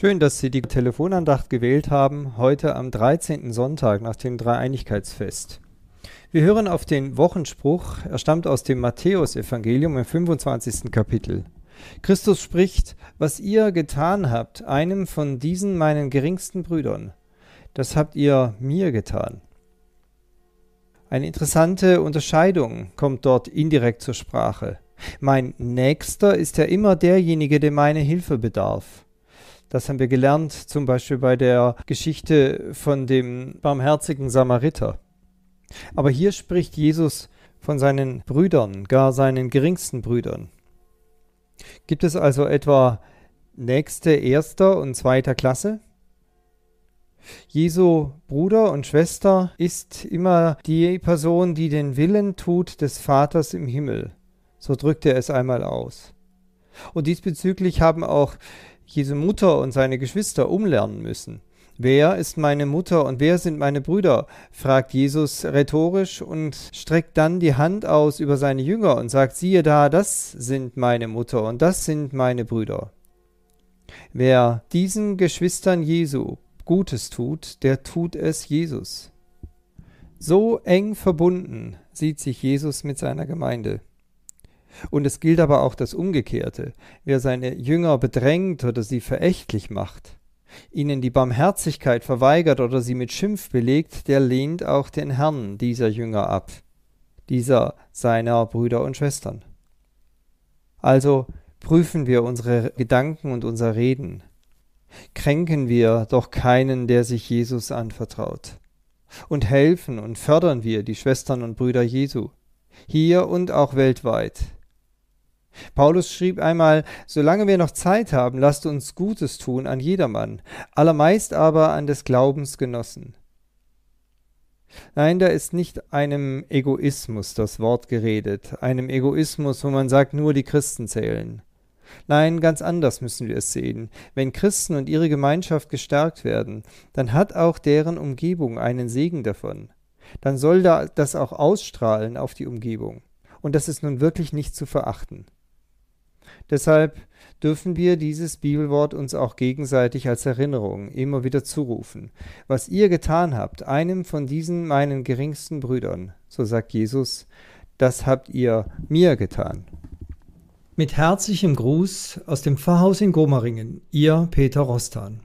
Schön, dass Sie die Telefonandacht gewählt haben, heute am 13. Sonntag nach dem Dreieinigkeitsfest. Wir hören auf den Wochenspruch, er stammt aus dem Matthäusevangelium im 25. Kapitel. Christus spricht, was ihr getan habt, einem von diesen meinen geringsten Brüdern, das habt ihr mir getan. Eine interessante Unterscheidung kommt dort indirekt zur Sprache. Mein Nächster ist ja immer derjenige, der meine Hilfe bedarf. Das haben wir gelernt, zum Beispiel bei der Geschichte von dem barmherzigen Samariter. Aber hier spricht Jesus von seinen Brüdern, gar seinen geringsten Brüdern. Gibt es also etwa nächste erster und zweiter Klasse? Jesu Bruder und Schwester ist immer die Person, die den Willen tut des Vaters im Himmel. So drückt er es einmal aus. Und diesbezüglich haben auch Jesu Mutter und seine Geschwister umlernen müssen. Wer ist meine Mutter und wer sind meine Brüder? fragt Jesus rhetorisch und streckt dann die Hand aus über seine Jünger und sagt, siehe da, das sind meine Mutter und das sind meine Brüder. Wer diesen Geschwistern Jesu Gutes tut, der tut es Jesus. So eng verbunden sieht sich Jesus mit seiner Gemeinde. Und es gilt aber auch das Umgekehrte. Wer seine Jünger bedrängt oder sie verächtlich macht, ihnen die Barmherzigkeit verweigert oder sie mit Schimpf belegt, der lehnt auch den Herrn dieser Jünger ab, dieser seiner Brüder und Schwestern. Also prüfen wir unsere Gedanken und unser Reden. Kränken wir doch keinen, der sich Jesus anvertraut. Und helfen und fördern wir die Schwestern und Brüder Jesu, hier und auch weltweit Paulus schrieb einmal, solange wir noch Zeit haben, lasst uns Gutes tun an jedermann, allermeist aber an des Glaubens Genossen. Nein, da ist nicht einem Egoismus das Wort geredet, einem Egoismus, wo man sagt, nur die Christen zählen. Nein, ganz anders müssen wir es sehen. Wenn Christen und ihre Gemeinschaft gestärkt werden, dann hat auch deren Umgebung einen Segen davon. Dann soll das auch ausstrahlen auf die Umgebung. Und das ist nun wirklich nicht zu verachten. Deshalb dürfen wir dieses Bibelwort uns auch gegenseitig als Erinnerung immer wieder zurufen. Was ihr getan habt, einem von diesen meinen geringsten Brüdern, so sagt Jesus, das habt ihr mir getan. Mit herzlichem Gruß aus dem Pfarrhaus in Gomaringen, ihr Peter Rostan.